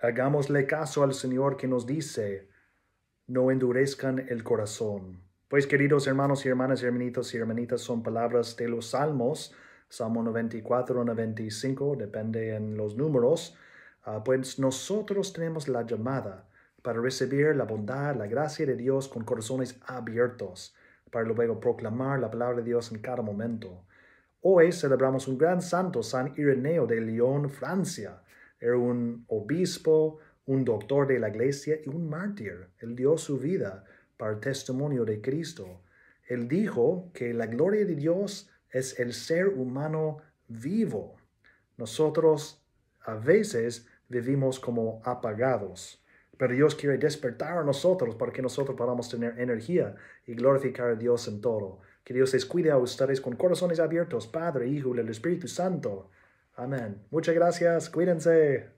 Hagámosle caso al Señor que nos dice, no endurezcan el corazón. Pues queridos hermanos y hermanas, hermanitos y hermanitas, son palabras de los salmos, Salmo 94 95, depende en los números, ah, pues nosotros tenemos la llamada para recibir la bondad, la gracia de Dios con corazones abiertos, para luego proclamar la palabra de Dios en cada momento. Hoy celebramos un gran santo, San Ireneo de Lyon, Francia. Era un obispo, un doctor de la iglesia y un mártir. Él dio su vida para el testimonio de Cristo. Él dijo que la gloria de Dios es el ser humano vivo. Nosotros a veces vivimos como apagados, pero Dios quiere despertar a nosotros para que nosotros podamos tener energía y glorificar a Dios en todo. Que Dios les cuide a ustedes con corazones abiertos, Padre, Hijo y el Espíritu Santo. Amén. Muchas gracias. Cuídense.